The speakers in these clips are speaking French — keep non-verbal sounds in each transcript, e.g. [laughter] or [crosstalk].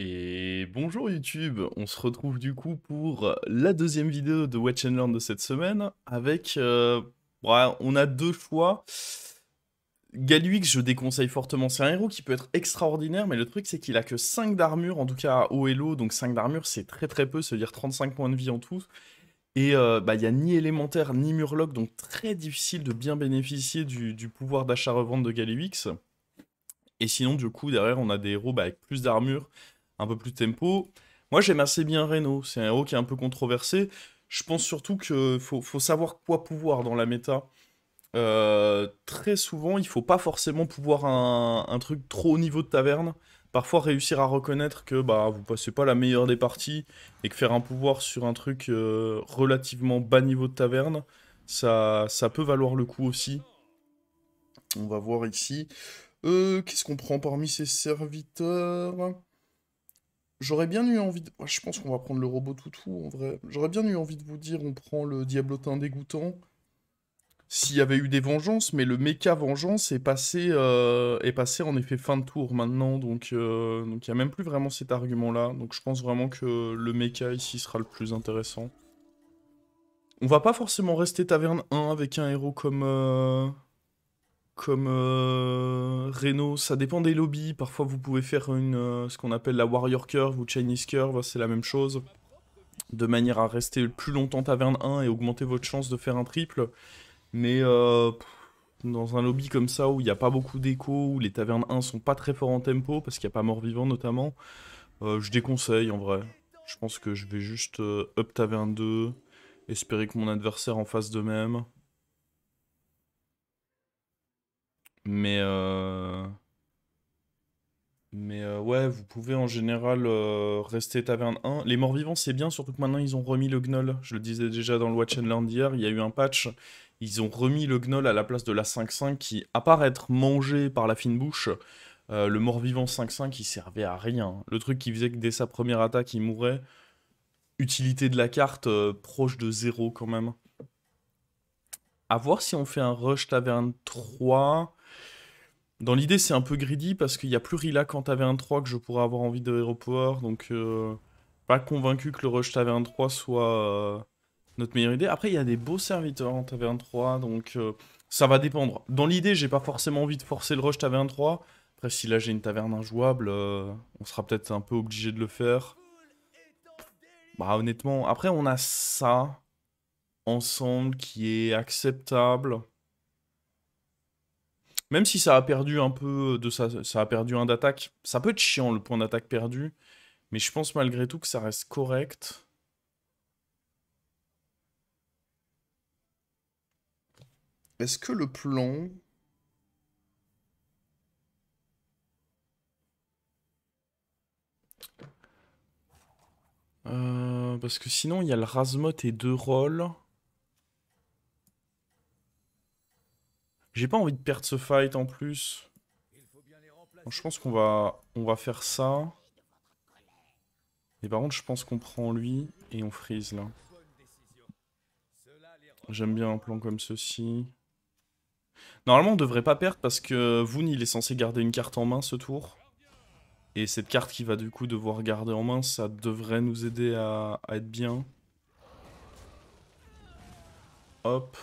Et bonjour YouTube, on se retrouve du coup pour euh, la deuxième vidéo de Watch and Learn de cette semaine avec... Euh, on a deux choix. Galuix, je déconseille fortement, c'est un héros qui peut être extraordinaire, mais le truc c'est qu'il a que 5 d'armure, en tout cas à haut donc 5 d'armure c'est très très peu, c'est-à-dire 35 points de vie en tout. Et euh, bah, il n'y a ni élémentaire ni murloc, donc très difficile de bien bénéficier du, pouvoir d'achat-revente de Galuix. Et sinon, du coup, derrière, on a des héros bah, avec plus d'armure, un peu plus tempo. Moi, j'aime assez bien Reno. C'est un héros qui est un peu controversé. Je pense surtout qu'il faut, savoir quoi pouvoir dans la méta. Euh, très souvent, il faut pas forcément pouvoir un, truc trop au niveau de taverne. Parfois, réussir à reconnaître que bah vous passez pas la meilleure des parties et que faire un pouvoir sur un truc euh, relativement bas niveau de taverne, ça, ça peut valoir le coup aussi. On va voir ici. Euh, qu'est-ce qu'on prend parmi ses serviteurs J'aurais bien eu envie de... Je pense qu'on va prendre le robot toutou, en vrai. J'aurais bien eu envie de vous dire, on prend le diablotin dégoûtant. S'il y avait eu des vengeances, mais le méca vengeance est passé, euh, est passé en effet fin de tour maintenant, donc euh, il n'y a même plus vraiment cet argument-là. Donc je pense vraiment que le méca ici sera le plus intéressant. On va pas forcément rester taverne 1 avec un héros comme... Euh, comme euh, Reno, ça dépend des lobbies. Parfois, vous pouvez faire euh, ce qu'on appelle la Warrior Curve ou Chinese Curve, c'est la même chose. De manière à rester le plus longtemps taverne 1 et augmenter votre chance de faire un triple. Mais euh, dans un lobby comme ça, où il n'y a pas beaucoup d'écho, où les tavernes 1 sont pas très forts en tempo, parce qu'il n'y a pas mort-vivant notamment, je déconseille en vrai. Je pense que je vais juste up taverne 2, espérer que mon adversaire en fasse de même. Mais. Euh, mais euh, ouais, vous pouvez en général euh, rester taverne 1. Les morts vivants, c'est bien, surtout que maintenant ils ont remis le gnoll. Je le disais déjà dans le Watch and Learn d'hier, il y a eu un patch. Ils ont remis le gnoll à la place de la 5-5 qui, à part être mangé par la fine bouche, le mort vivant 5-5 il servait à rien. Le truc qui faisait que dès sa première attaque il mourait. Utilité de la carte proche de zéro quand même. À voir si on fait un rush taverne 3. Dans l'idée, c'est un peu greedy parce qu'il n'y a plus Rila quand t'avais un 3 que je pourrais avoir envie de Hero Power. Donc, euh, pas convaincu que le rush taverne 3 soit euh, notre meilleure idée. Après, il y a des beaux serviteurs en taverne 3. Donc, euh, ça va dépendre. Dans l'idée, j'ai pas forcément envie de forcer le rush taverne 3. Après, si là j'ai une taverne injouable, on sera peut-être un peu obligé de le faire. Bah, honnêtement, après, on a ça ensemble qui est acceptable même si ça a perdu un peu de sa, ça a perdu un d'attaque, ça peut être chiant le point d'attaque perdu, mais je pense malgré tout que ça reste correct. Est-ce que le plan euh, parce que sinon il y a le Razmot et deux rôles. J'ai pas envie de perdre ce fight en plus. je pense qu'on va, on va faire ça. Et par contre, je pense qu'on prend lui et on freeze là. J'aime bien un plan comme ceci. Normalement, on devrait pas perdre parce que Voon, il est censé garder une carte en main ce tour. Et cette carte qu'il va du coup devoir garder en main, ça devrait nous aider à, à être bien. Hop.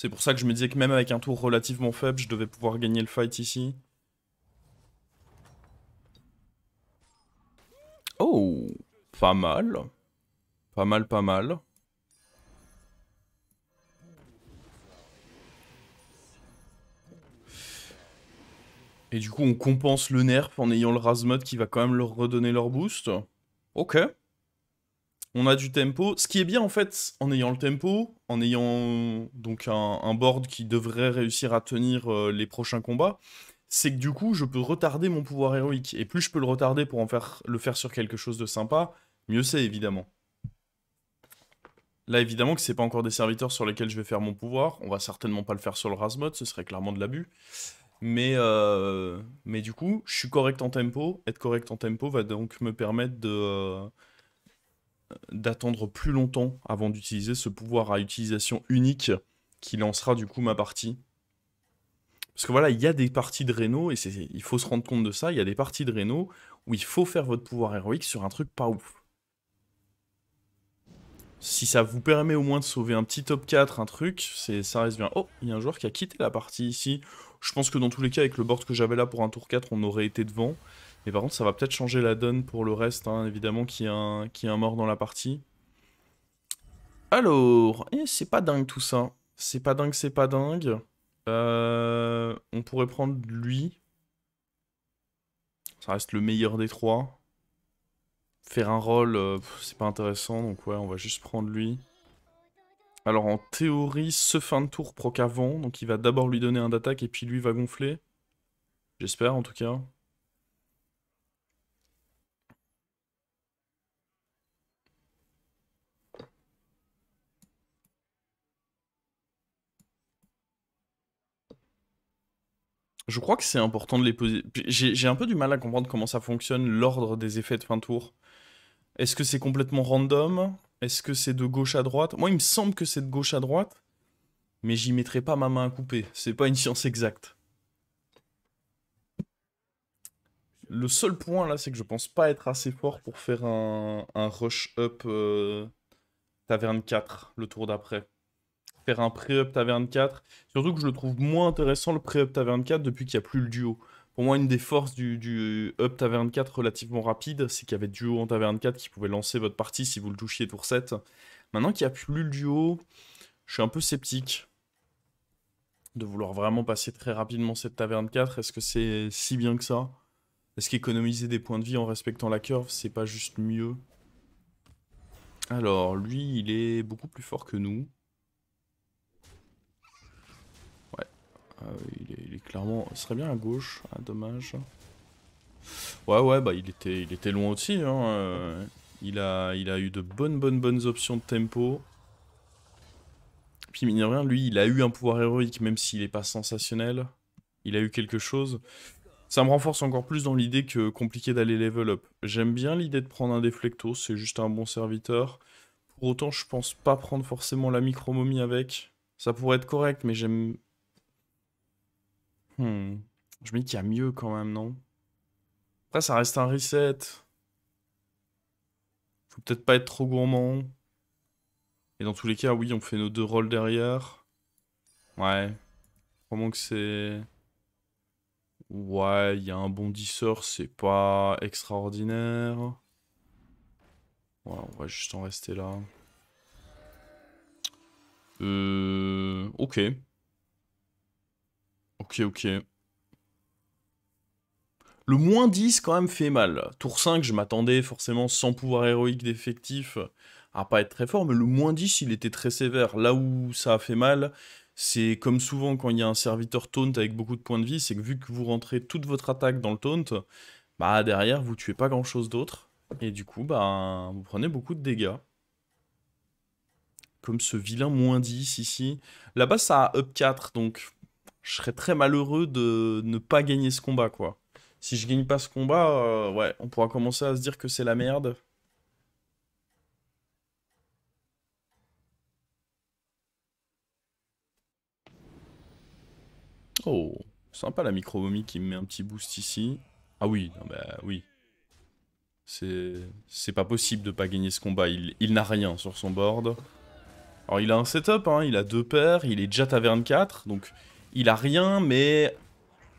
C'est pour ça que je me disais que même avec un tour relativement faible, je devais pouvoir gagner le fight ici. Oh, pas mal. Pas mal, pas mal. Et du coup, on compense le nerf en ayant le Razmod qui va quand même leur redonner leur boost. Ok on a du tempo. Ce qui est bien en fait, en ayant le tempo, en ayant donc un, board qui devrait réussir à tenir euh, les prochains combats, c'est que du coup, je peux retarder mon pouvoir héroïque. Et plus je peux le retarder pour en faire, le faire sur quelque chose de sympa, mieux c'est évidemment. Là, évidemment que ce n'est pas encore des serviteurs sur lesquels je vais faire mon pouvoir. On va certainement pas le faire sur le Razmod, ce serait clairement de l'abus. Mais, euh, mais du coup, je suis correct en tempo. Être correct en tempo va donc me permettre de... Euh, d'attendre plus longtemps avant d'utiliser ce pouvoir à utilisation unique qui lancera du coup ma partie. Parce que voilà, il y a des parties de Reno, et il faut se rendre compte de ça, il y a des parties de Reno où il faut faire votre pouvoir héroïque sur un truc pas ouf. Si ça vous permet au moins de sauver un petit top 4, un truc, ça reste bien. Oh, il y a un joueur qui a quitté la partie ici. Je pense que dans tous les cas, avec le board que j'avais là pour un tour 4, on aurait été devant. Mais par contre, ça va peut-être changer la donne pour le reste, hein, évidemment, qui y un, qui un mort dans la partie. Alors, eh, c'est pas dingue tout ça. C'est pas dingue, c'est pas dingue. Euh, on pourrait prendre lui. Ça reste le meilleur des trois. Faire un roll, euh, c'est pas intéressant, donc ouais, on va juste prendre lui. Alors en théorie, ce fin de tour proc donc il va d'abord lui donner un d'attaque et puis lui va gonfler. J'espère en tout cas. Je crois que c'est important de les poser. J'ai un peu du mal à comprendre comment ça fonctionne, l'ordre des effets de fin de tour. Est-ce que c'est complètement random Est-ce que c'est de gauche à droite Moi, il me semble que c'est de gauche à droite, mais j'y mettrai pas ma main à couper. C'est pas une science exacte. Le seul point là, c'est que je pense pas être assez fort pour faire un, rush up euh, taverne 4 le tour d'après faire un pré-up taverne 4. Surtout que je le trouve moins intéressant le pré-up taverne 4 depuis qu'il n'y a plus le duo. Pour moi, une des forces du, up taverne 4 relativement rapide, c'est qu'il y avait duo en taverne 4 qui pouvait lancer votre partie si vous le touchiez tour 7. Maintenant qu'il n'y a plus le duo, je suis un peu sceptique de vouloir vraiment passer très rapidement cette taverne 4. Est-ce que c'est si bien que ça Est-ce qu'économiser des points de vie en respectant la curve, c'est pas juste mieux alors, lui, il est beaucoup plus fort que nous. Ah il, est, clairement... ce serait bien à gauche. Hein, dommage. Ouais, ouais, bah il était, il était loin aussi. Hein, euh, il, a, il a eu de bonnes, bonnes, bonnes options de tempo. Puis, mine rien, lui, il a eu un pouvoir héroïque, même s'il n'est pas sensationnel. Il a eu quelque chose. Ça me renforce encore plus dans l'idée que compliqué d'aller level up. J'aime bien l'idée de prendre un déflecto, c'est juste un bon serviteur. Pour autant, je pense pas prendre forcément la micromomie avec. Ça pourrait être correct, mais j'aime Hmm. Je me dis qu'il y a mieux quand même, non Après, ça reste un reset. Faut peut-être pas être trop gourmand. Et dans tous les cas, oui, on fait nos deux rolls derrière. Ouais. Vraiment que c'est... Ouais, il y a un bondisseur, c'est pas extraordinaire. Voilà, on va juste en rester là. Euh... Ok. Ok, ok. Le moins 10 quand même fait mal. Tour 5, je m'attendais forcément sans pouvoir héroïque d'effectif à pas être très fort, mais le moins 10, il était très sévère. Là où ça a fait mal, c'est comme souvent quand il y a un serviteur taunt avec beaucoup de points de vie, c'est que vu que vous rentrez toute votre attaque dans le taunt, bah derrière vous tuez pas grand chose d'autre. Et du coup, bah vous prenez beaucoup de dégâts. Comme ce vilain moins 10 ici. Là-bas, ça a up 4, donc je serais très malheureux de ne pas gagner ce combat, quoi. Si je gagne pas ce combat, euh, ouais, on pourra commencer à se dire que c'est la merde. Oh, sympa la micro qui me met un petit boost ici. Ah oui, non bah oui. C'est pas possible de pas gagner ce combat. Il, il n'a rien sur son board. Alors il a un setup, hein. il a deux paires, il est déjà taverne 4, donc il a rien, mais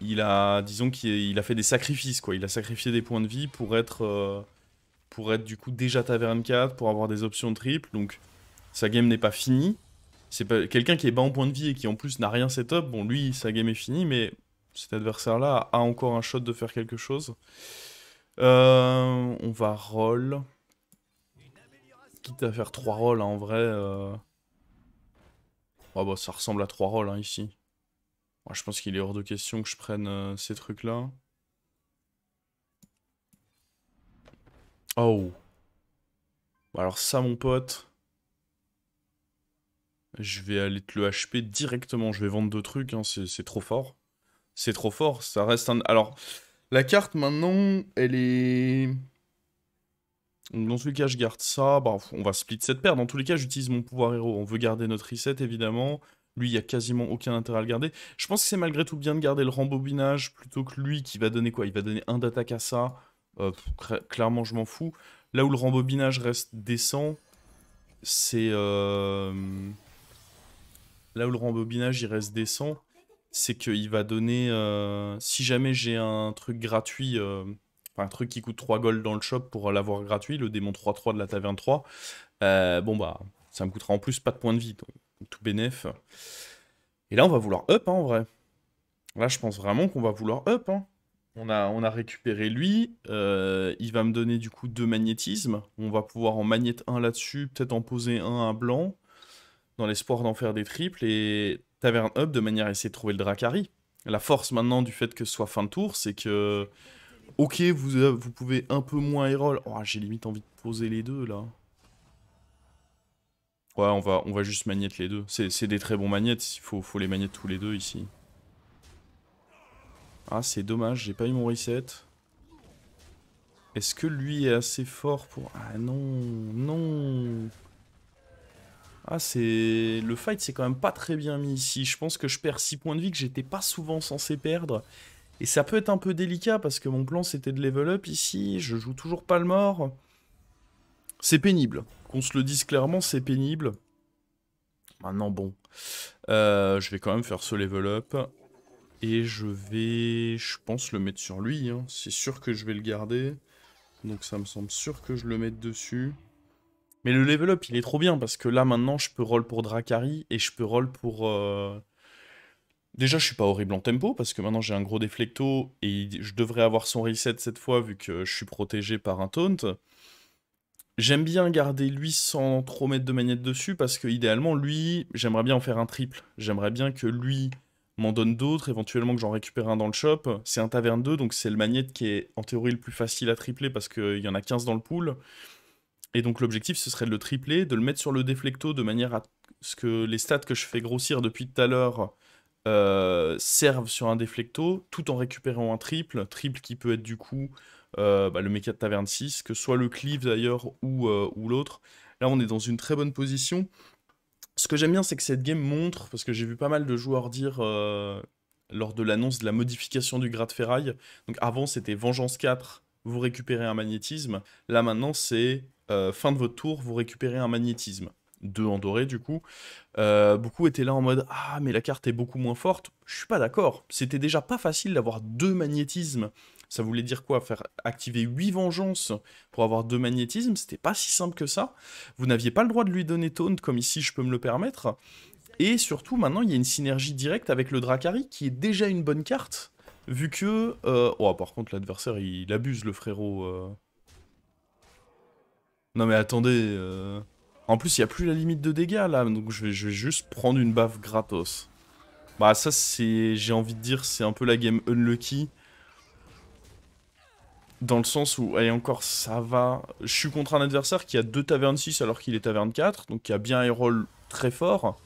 il a, disons qu'il a fait des sacrifices, quoi. Il a sacrifié des points de vie pour être, euh, pour être du coup déjà taverne 4, pour avoir des options triples. Donc sa game n'est pas finie. C'est pas... quelqu'un qui est bas en points de vie et qui en plus n'a rien setup. Bon, lui, sa game est finie, mais cet adversaire-là a encore un shot de faire quelque chose. Euh, on va roll. Quitte à faire 3 rolls, hein, en vrai. Oh, bah, ça ressemble à 3 rolls hein, ici je pense qu'il est hors de question que je prenne euh, ces trucs-là. Oh. Bah, alors ça, mon pote. Je vais aller te le HP directement. Je vais vendre deux trucs. Hein. C'est trop fort. C'est trop fort. Ça reste un... Alors, la carte, maintenant, elle est... dans tous les cas, je garde ça. Bah, on va split cette paire. Dans tous les cas, j'utilise mon pouvoir héros. On veut garder notre reset, évidemment. Lui, il n'y a quasiment aucun intérêt à le garder. Je pense que c'est malgré tout bien de garder le rembobinage plutôt que lui qui va donner quoi Il va donner un d'attaque à ça. Euh, clairement, je m'en fous. Là où le rembobinage reste décent, c'est... Euh, là où le rembobinage, il reste décent, c'est qu'il va donner... Euh, si jamais j'ai un truc gratuit un truc qui coûte 3 gold dans le shop pour l'avoir gratuit, le démon 3-3 de la taverne 3, bon bah, ça me coûtera en plus pas de points de vie. Donc tout bénef. Et là, on va vouloir up, hein, en vrai. Là, je pense vraiment qu'on va vouloir up. Hein. On, a, on a récupéré lui. Euh, il va me donner du coup deux magnétismes. On va pouvoir en magnète un là-dessus, peut-être en poser un à blanc, dans l'espoir d'en faire des triples. Et Taverne Up, de manière à essayer de trouver le Dracari. La force maintenant du fait que ce soit fin de tour, c'est que... Ok, vous, euh, pouvez un peu moins roll. Oh, j'ai limite envie de poser les deux, là. Ouais, on va, on va juste magnète les deux. C'est des très bons magnètes, il faut, faut les magnètes tous les deux ici. Ah, c'est dommage, j'ai pas eu mon reset. Est-ce que lui est assez fort pour... Ah non, non Ah, c'est... Le fight, c'est quand même pas très bien mis ici. Je pense que je perds 6 points de vie que j'étais pas souvent censé perdre. Et ça peut être un peu délicat parce que mon plan, c'était de level up ici. Je joue toujours pas le mort. C'est pénible. Qu'on se le dise clairement, c'est pénible. Maintenant, bon. Euh, je vais quand même faire ce level up. Et je vais, je pense, le mettre sur lui. Hein. C'est sûr que je vais le garder. Donc ça me semble sûr que je le mette dessus. Mais le level up, il est trop bien parce que là, maintenant, je peux roll pour Dracary et je peux roll pour... Euh, Déjà, je suis pas horrible en tempo parce que maintenant, j'ai un gros déflecto et je devrais avoir son reset cette fois vu que je suis protégé par un taunt. J'aime bien garder lui sans trop mettre de manette dessus parce que idéalement lui, j'aimerais bien en faire un triple. J'aimerais bien que lui m'en donne d'autres, éventuellement que j'en récupère un dans le shop. C'est un taverne 2, donc c'est le magnète qui est en théorie le plus facile à tripler parce qu'il y en a 15 dans le pool. Et donc l'objectif ce serait de le tripler, de le mettre sur le déflecto de manière à ce que les stats que je fais grossir depuis tout à l'heure euh, servent sur un déflecto, tout en récupérant un triple, triple qui peut être du coup euh, bah, le Mecha de Taverne 6, que soit le Cleave d'ailleurs ou, euh, ou l'autre. Là, on est dans une très bonne position. Ce que j'aime bien, c'est que cette game montre, parce que j'ai vu pas mal de joueurs dire euh, lors de l'annonce de la modification du grade ferraille. Donc avant, c'était Vengeance 4, vous récupérez un magnétisme. Là, maintenant, c'est fin de votre tour, vous récupérez un magnétisme. Deux en doré du coup, beaucoup étaient là en mode Ah, mais la carte est beaucoup moins forte. Je suis pas d'accord. C'était déjà pas facile d'avoir deux magnétismes ça voulait dire quoi Faire activer 8 vengeances pour avoir 2 magnétismes, c'était pas si simple que ça. Vous n'aviez pas le droit de lui donner taunt comme ici je peux me le permettre. Et surtout maintenant il y a une synergie directe avec le Dracari qui est déjà une bonne carte. Vu que... Euh, oh par contre l'adversaire il... abuse le frérot. Euh. Non mais attendez... Euh. En plus, il n'y a plus la limite de dégâts là, donc je vais, je vais juste prendre une baffe gratos. Bah ça, c'est, j'ai envie de dire, c'est un peu la game unlucky dans le sens où, allez encore, ça va. Je suis contre un adversaire qui a deux tavernes 6 alors qu'il est taverne 4, donc qui a bien un roll très fort.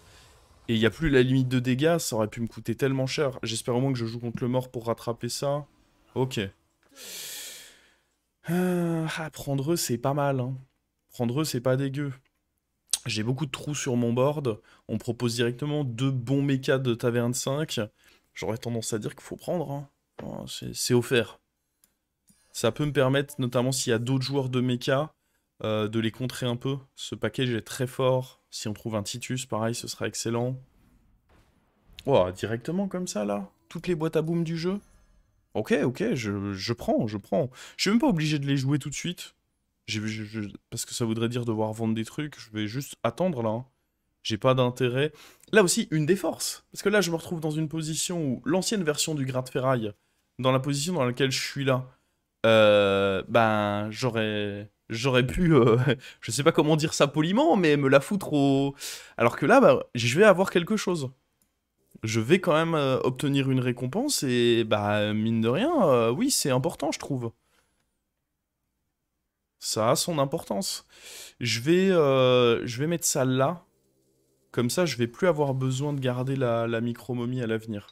Et il n'y a plus la limite de dégâts, ça aurait pu me coûter tellement cher. J'espère au moins que je joue contre le mort pour rattraper ça. Ok. Ah, ah, prendre eux, c'est pas mal. Hein. Prendre eux, c'est pas dégueu. J'ai beaucoup de trous sur mon board. On propose directement deux bons mechas de taverne 5. J'aurais tendance à dire qu'il faut prendre. Hein. Oh, c'est offert. Ça peut me permettre, notamment s'il y a d'autres joueurs de mecha, euh, de les contrer un peu. Ce package est très fort. Si on trouve un Titus, pareil, ce sera excellent. Oh, directement comme ça, là Toutes les boîtes à boom du jeu Ok, ok, je, je, prends, je prends. Je suis même pas obligé de les jouer tout de suite. parce que ça voudrait dire devoir vendre des trucs. Je vais juste attendre, là. Hein. J'ai pas d'intérêt. Là aussi, une des forces. Parce que là, je me retrouve dans une position où l'ancienne version du gratte de ferraille, dans la position dans laquelle je suis là, euh, ben j'aurais j'aurais pu euh, [laughs] je sais pas comment dire ça poliment mais me la foutre au alors que là bah, je vais avoir quelque chose je vais quand même euh, obtenir une récompense et bah mine de rien oui c'est important je trouve ça a son importance je vais je vais mettre ça là comme ça je vais plus avoir besoin de garder la, la micromomie à l'avenir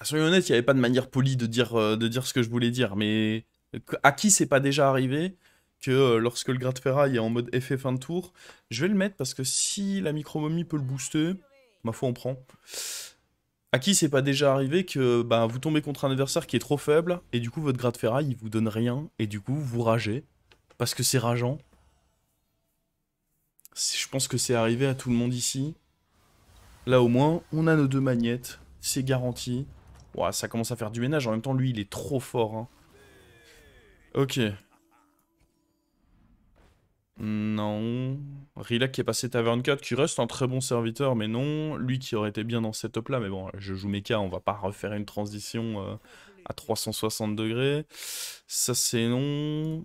Ah, soyons honnêtes, il n'y avait pas de manière polie de dire, euh, de dire ce que je voulais dire, mais à qui c'est pas déjà arrivé que euh, lorsque le gratte ferraille est en mode effet fin de tour, je vais le mettre parce que si la micromomie peut le booster, ma foi on prend. À qui c'est pas déjà arrivé que bah, vous tombez contre un adversaire qui est trop faible et du coup votre gratte ferraille il vous donne rien et du coup vous ragez parce que c'est rageant. Je pense que c'est arrivé à tout le monde ici. Là au moins on a nos deux magnettes, c'est garanti ça commence à faire du ménage. En même temps, lui, il est trop fort. Hein. Ok. Non. Rilak qui est passé Tavern 4, qui reste un très bon serviteur, mais non. Lui qui aurait été bien dans cette top là, mais bon, je joue Mecha, on va pas refaire une transition euh, à 360 degrés. Ça c'est non.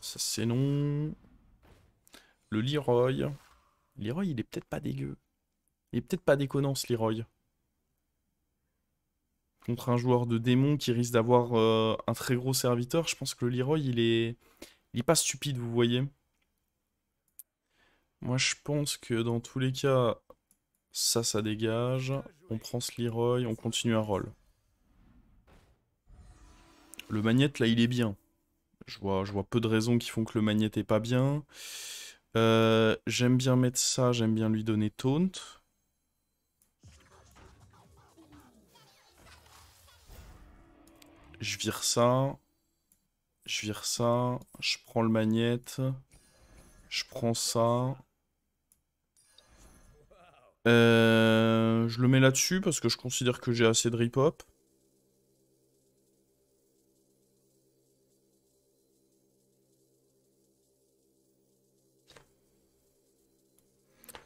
Ça c'est non. Le Leroy. Leroy, il est peut-être pas dégueu. Il est peut-être pas déconnant ce Leroy contre un joueur de démon qui risque d'avoir euh, un très gros serviteur, je pense que le Leroy, il est, il est pas stupide, vous voyez. Moi, je pense que dans tous les cas, ça, ça dégage. On prend ce Leroy, on continue à roll. Le Magnette, là, il est bien. Je vois, je vois peu de raisons qui font que le magnète est pas bien. Euh, j'aime bien mettre ça, j'aime bien lui donner Taunt. Je vire ça. Je vire ça. Je prends le magnète. Je prends ça. Euh, je le mets là-dessus parce que je considère que j'ai assez de rip-hop.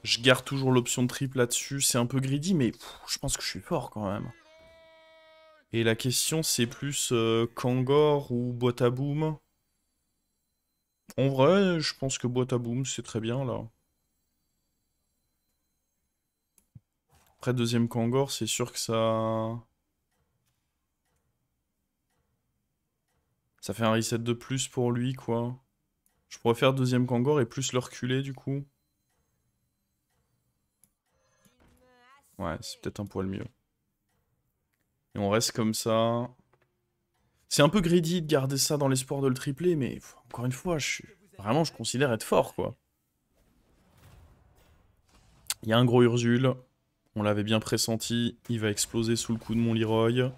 Je garde toujours l'option de triple là-dessus. C'est un peu greedy, mais je pense que je suis fort quand même. Et la question, c'est plus euh, Kangor ou Boîte à Boom En vrai, je pense que Boîte à Boom, c'est très bien, là. Après, deuxième Kangor, c'est sûr que ça... Ça fait un reset de plus pour lui, quoi. Je pourrais faire deuxième Kangor et plus le reculer, du coup. Ouais, c'est peut-être un poil mieux. Et on reste comme ça. C'est un peu greedy de garder ça dans l'espoir de le tripler, mais encore une fois, je vraiment, je considère être fort, quoi. Il y a un gros Ursule. On l'avait bien pressenti. Il va exploser sous le coup de mon Leroy.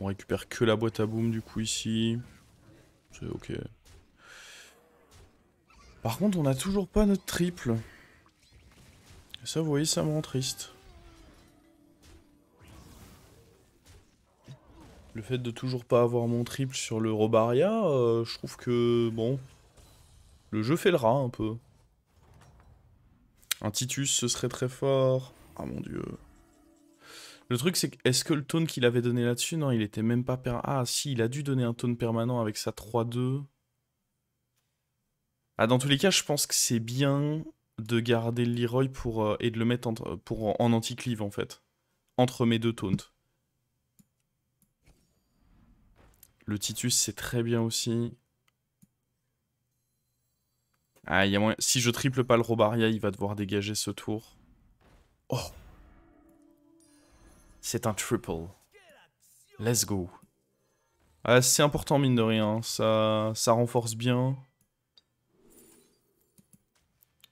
On récupère que la boîte à boom du coup ici. C'est ok. Par contre, on n'a toujours pas notre triple. Et ça, vous voyez, ça me rend triste. Le fait de toujours pas avoir mon triple sur le Robaria, euh, je trouve que, bon, le jeu fait le rat un peu. Un Titus, ce serait très fort. Ah mon dieu. Le truc, c'est que, est-ce que le tone qu'il avait donné là-dessus, non, il était même pas... Per... Ah si, il a dû donner un tone permanent avec sa 3-2. Ah, dans tous les cas, je pense que c'est bien de garder Leroy pour, euh, et de le mettre en, pour, en anti-cleave, en fait. Entre mes deux taunts. Le Titus, c'est très bien aussi. Ah, Si je triple pas le Robaria, il va devoir dégager ce tour. Oh C'est un triple. Let's go. Ah, c'est important, mine de rien. Ça, ça renforce bien.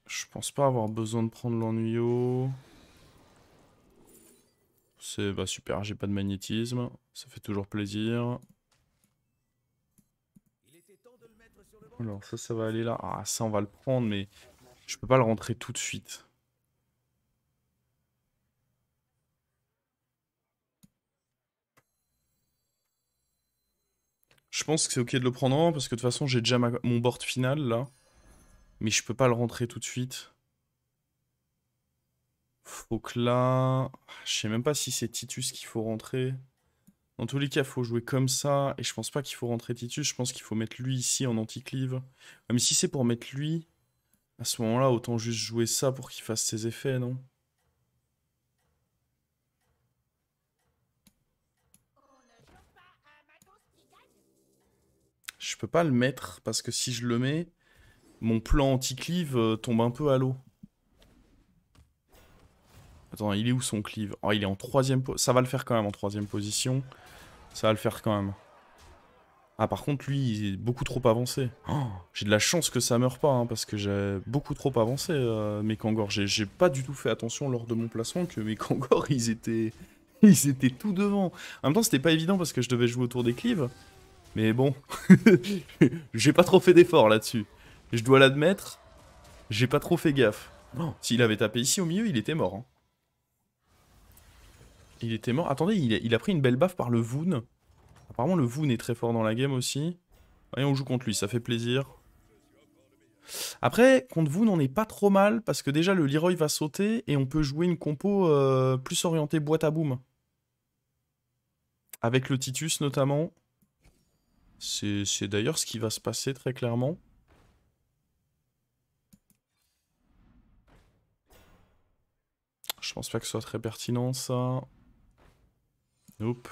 Je pense pas avoir besoin de prendre l'ennuyo. C'est bah super, j'ai pas de magnétisme, ça fait toujours plaisir. Alors ça, ça va aller là. Ah, ça, on va le prendre, mais je peux pas le rentrer tout de suite. Je pense que c'est ok de le prendre parce que de toute façon, j'ai déjà mon board final là. Mais je peux pas le rentrer tout de suite. Faut que là... Je sais même pas si c'est Titus qu'il faut rentrer. Dans tous les cas, faut jouer comme ça. Et je pense pas qu'il faut rentrer Titus. Je pense qu'il faut mettre lui ici en anticlive. Mais si c'est pour mettre lui... À ce moment-là, autant juste jouer ça pour qu'il fasse ses effets, non Je peux pas le mettre parce que si je le mets, mon plan anti-cleave euh, tombe un peu à l'eau. Attends, il est où son cleave Oh, ah, il est en troisième Ça va le faire quand même en troisième position. Ça va le faire quand même. Ah, par contre, lui, il est beaucoup trop avancé. Oh, j'ai de la chance que ça meure pas, hein, parce que j'ai beaucoup trop avancé, euh, mes Kangor. J'ai pas du tout fait attention lors de mon placement que mes [laughs] Kangor ils étaient... ils étaient tout devant. En même temps, c'était pas évident parce que je devais jouer autour des clives. Mais bon, [laughs] j'ai pas trop fait d'efforts là-dessus je dois l'admettre, j'ai pas trop fait gaffe. Non, S'il avait tapé ici au milieu, il était mort. Hein. Il était mort. Attendez, il a, pris une belle baffe par le Voon. Apparemment, le Voon est très fort dans la game aussi. Et on joue contre lui, ça fait plaisir. Après, contre Voon, on n'est pas trop mal, parce que déjà, le Leroy va sauter, et on peut jouer une compo euh, plus orientée boîte à boom. Avec le Titus, notamment. C'est d'ailleurs ce qui va se passer, très clairement. Je pense pas que ce soit très pertinent ça. Nope.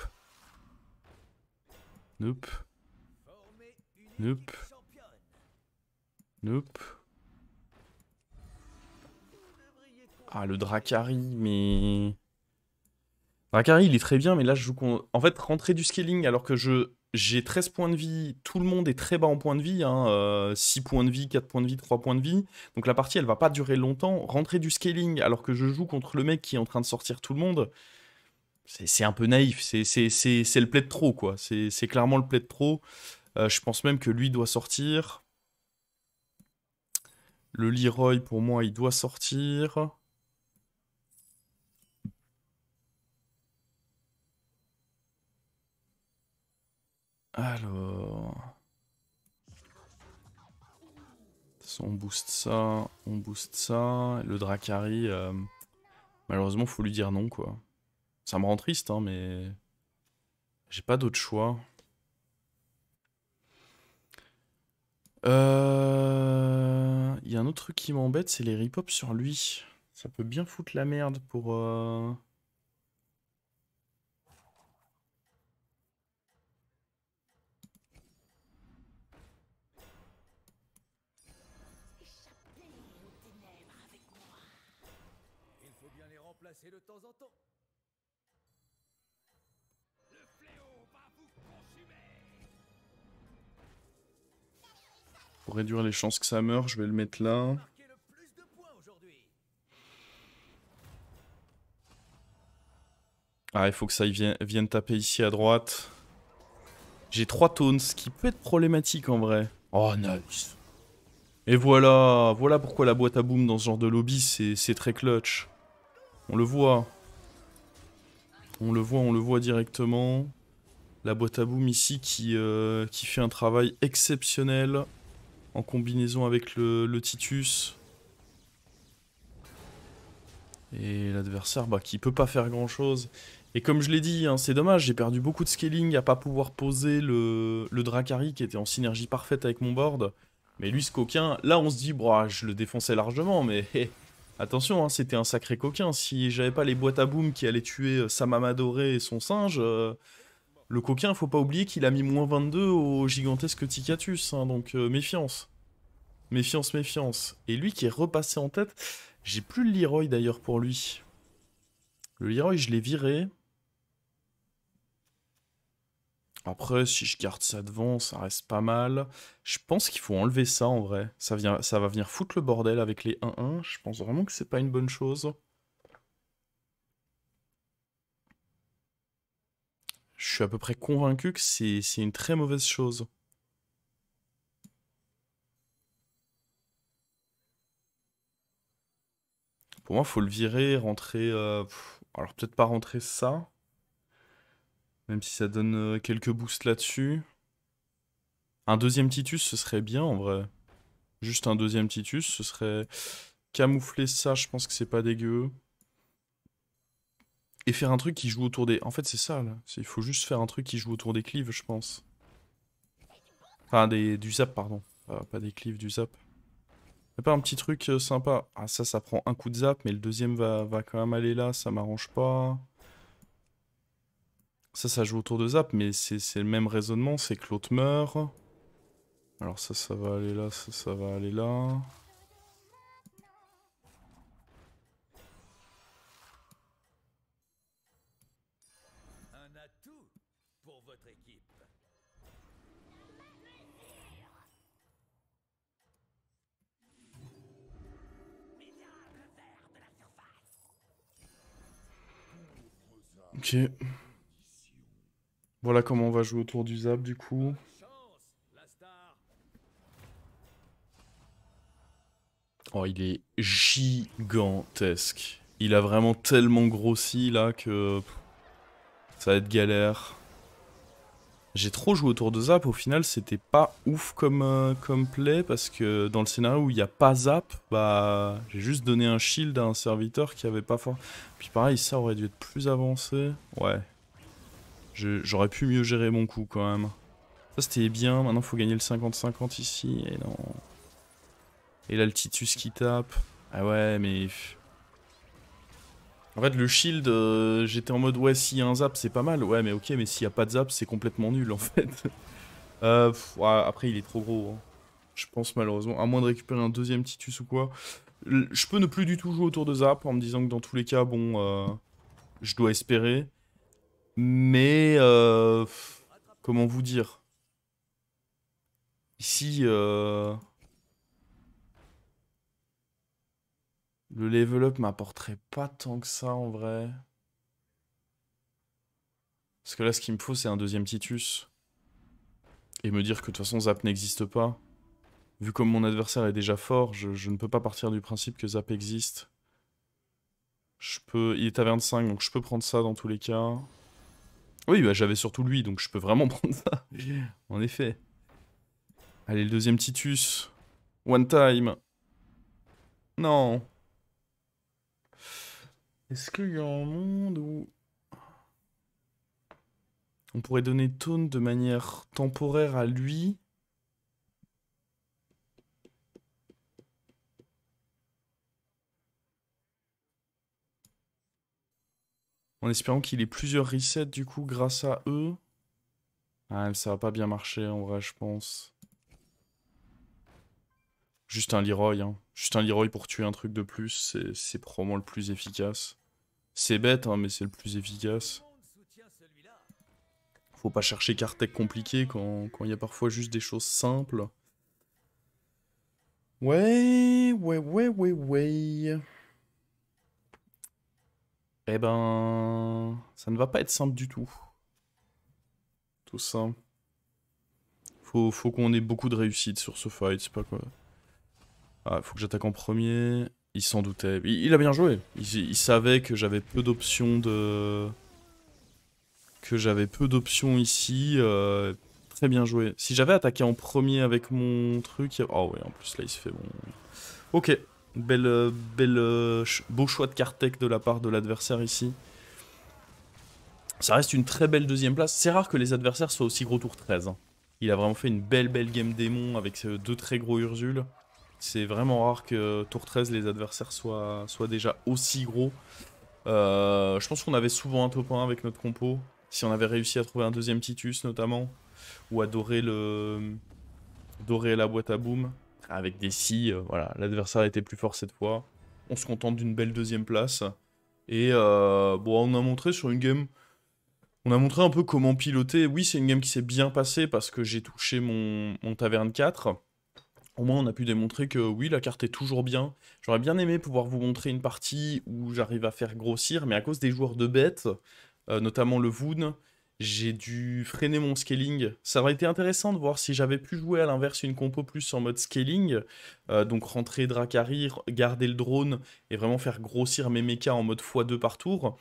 Nope. Nope. Nope. Ah, le Dracari, mais... Dracari, il est très bien, mais là, je joue... En fait, rentrer du scaling alors que je j'ai 13 points de vie, tout le monde est très bas en points de vie, 6 hein, euh, points de vie, 4 points de vie, 3 points de vie, donc la partie elle va pas durer longtemps, rentrer du scaling alors que je joue contre le mec qui est en train de sortir tout le monde, c'est un peu naïf, c'est le play de trop quoi, c'est clairement le play de trop, euh, je pense même que lui doit sortir, le Leroy pour moi il doit sortir, Alors... On booste ça, on booste ça. Le Dracari, euh, malheureusement, faut lui dire non, quoi. Ça me rend triste, hein, mais... J'ai pas d'autre choix. Euh, il y a un autre truc qui m'embête, c'est les ripops sur lui. Ça peut bien foutre la merde pour... Euh, Pour réduire les chances que ça meure, je vais le mettre là. Ah, il faut que ça vienne, vienne taper ici à droite. J'ai 3 taunes, ce qui peut être problématique en vrai. Oh, nice. Et voilà, voilà pourquoi la boîte à boom dans ce genre de lobby, c'est très clutch. On le voit. On le voit, on le voit directement. La boîte à boom ici qui, euh, qui fait un travail exceptionnel en combinaison avec le, Titus. Et l'adversaire bah, qui peut pas faire grand chose. Et comme je l'ai dit, hein, c'est dommage, j'ai perdu beaucoup de scaling à pas pouvoir poser le, Dracary qui était en synergie parfaite avec mon board. Mais lui, ce coquin, là on se dit, bah, je le défonçais largement, mais [laughs] eh, attention, hein, c'était un sacré coquin. Si j'avais pas les boîtes à boom qui allaient tuer euh, Samamadoré dorée et son singe, euh, le coquin, faut pas oublier qu'il a mis moins 22 au gigantesque Ticatus, hein, donc euh, méfiance. Méfiance, méfiance. Et lui qui est repassé en tête, j'ai plus le Leroy d'ailleurs pour lui. Le Leroy, je l'ai viré. Après, si je garde ça devant, ça reste pas mal. Je pense qu'il faut enlever ça en vrai. Ça, vient, ça va venir foutre le bordel avec les 1-1. Je pense vraiment que c'est pas une bonne chose. je suis à peu près convaincu que c'est une très mauvaise chose. Pour moi, faut le virer, rentrer... Euh, alors peut-être pas rentrer ça. Même si ça donne euh, quelques boosts là-dessus. Un deuxième Titus, ce serait bien en vrai. Juste un deuxième Titus, ce serait... Camoufler ça, je pense que c'est pas dégueu. Et faire un truc qui joue autour des... En fait, c'est ça, là. Il faut juste faire un truc qui joue autour des cleaves, je pense. Enfin, des... du zap, pardon. pas des cleaves, du zap. pas un petit truc euh, sympa Ah, ça, ça prend un coup de zap, mais le deuxième va, va quand même aller là, ça m'arrange pas. Ça, ça joue autour de zap, mais c'est le même raisonnement, c'est que l'autre meurt. Alors ça, ça va aller là, ça, ça va aller là. Ok. Voilà comment on va jouer autour du Zap du coup. Oh, il est gigantesque. Il a vraiment tellement grossi là que ça va être galère. J'ai trop joué autour de Zap, au final c'était pas ouf comme, euh, play, parce que dans le scénario où il n'y a pas Zap, bah j'ai juste donné un shield à un serviteur qui avait pas fort. Puis pareil, ça aurait dû être plus avancé. Ouais. J'aurais pu mieux gérer mon coup quand même. Ça c'était bien, maintenant faut gagner le 50-50 ici, et non. Et l'altitus qui tape. Ah ouais, mais en fait, le shield, euh, j'étais en mode, ouais, s'il y a un zap, c'est pas mal. Ouais, mais ok, mais s'il y a pas de zap, c'est complètement nul, en fait. [laughs] Euh, après, il est trop gros. Hein. Je pense, malheureusement. À moins de récupérer un deuxième Titus ou quoi. Je peux ne plus du tout jouer autour de zap en me disant que dans tous les cas, bon, euh, je dois espérer. Mais, comment vous dire Ici... Le level up m'apporterait pas tant que ça en vrai. Parce que là, ce qu'il me faut, c'est un deuxième Titus. Et me dire que de toute façon, Zap n'existe pas. Vu comme mon adversaire est déjà fort, je, ne peux pas partir du principe que Zap existe. Je peux... Il est à 25, donc je peux prendre ça dans tous les cas. Oui, bah, j'avais surtout lui, donc je peux vraiment [laughs] prendre ça. en effet. Allez, le deuxième Titus. One time. Non. Est-ce qu'il y a un monde où on pourrait donner Tone de manière temporaire à lui En espérant qu'il ait plusieurs resets du coup grâce à eux. Ah, ça va pas bien marcher en vrai, je pense. Juste un Leroy, hein. Juste un Leroy pour tuer un truc de plus, c'est probablement le plus efficace. C'est bête, hein, mais c'est le plus efficace. Faut pas chercher cartes compliqué quand il y a parfois juste des choses simples. Ouais, ouais, ouais, ouais, ouais. Eh ben, ça ne va pas être simple du tout. Tout ça. Faut, faut qu'on ait beaucoup de réussite sur ce fight, c'est pas quoi. Ah, faut que j'attaque en premier. Il s'en doutait. Il, a bien joué. Il, savait que j'avais peu d'options de... Que j'avais peu d'options ici. Euh, très bien joué. Si j'avais attaqué en premier avec mon truc... Oh oui, en plus là il se fait bon... Ok. Belle, belle, beau choix de Kartek de la part de l'adversaire ici. Ça reste une très belle deuxième place. C'est rare que les adversaires soient aussi gros tour 13. Hein. Il a vraiment fait une belle belle game démon avec euh, deux très gros Urzul. C'est vraiment rare que tour 13, les adversaires soient, déjà aussi gros. Euh, je pense qu'on avait souvent un top 1 avec notre compo. Si on avait réussi à trouver un deuxième Titus notamment, ou à dorer, le... dorer la boîte à boom, avec des si. Euh, voilà, l'adversaire était plus fort cette fois. On se contente d'une belle deuxième place. Et euh, bon, on a montré sur une game... On a montré un peu comment piloter. Oui, c'est une game qui s'est bien passée parce que j'ai touché mon, mon taverne 4 au moins on a pu démontrer que oui, la carte est toujours bien. J'aurais bien aimé pouvoir vous montrer une partie où j'arrive à faire grossir, mais à cause des joueurs de bêtes, euh, notamment le Voon, j'ai dû freiner mon scaling. Ça aurait été intéressant de voir si j'avais pu jouer à l'inverse une compo plus en mode scaling, euh, donc rentrer Dracari, garder le drone et vraiment faire grossir mes mechas en mode x2 par tour.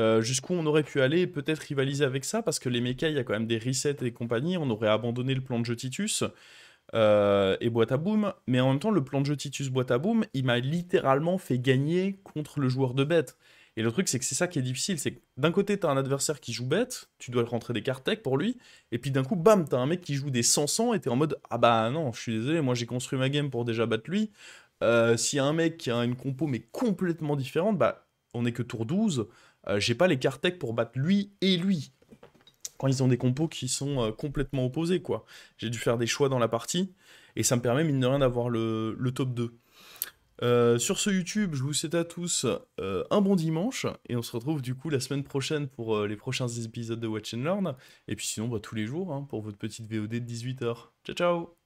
Euh, jusqu'où on aurait pu aller et peut-être rivaliser avec ça, parce que les mechas, il y a quand même des resets et compagnie, on aurait abandonné le plan de jeu Titus. Euh, et boîte à boom. Mais en même temps, le plan de jeu Titus boîte à boom, il m'a littéralement fait gagner contre le joueur de bête. Et le truc, c'est que c'est ça qui est difficile. C'est que d'un côté, t'as un adversaire qui joue bête, tu dois rentrer des cartes tech pour lui, et puis d'un coup, bam, t'as un mec qui joue des 100-100 et t'es en mode Ah bah non, je suis désolé, moi j'ai construit ma game pour déjà battre lui. Si euh, S'il y a un mec qui a une compo mais complètement différente, bah on est que tour 12, euh, j'ai pas les cartes tech pour battre lui et lui quand ils ont des compos qui sont euh, complètement opposés, quoi. J'ai dû faire des choix dans la partie, et ça me permet, mine de rien, d'avoir le, top 2. Euh, sur ce YouTube, je vous souhaite à tous euh, un bon dimanche et on se retrouve du coup la semaine prochaine pour les prochains épisodes de Watch and Learn. Et puis sinon, bah, tous les jours hein, pour votre petite VOD de 18h. Ciao ciao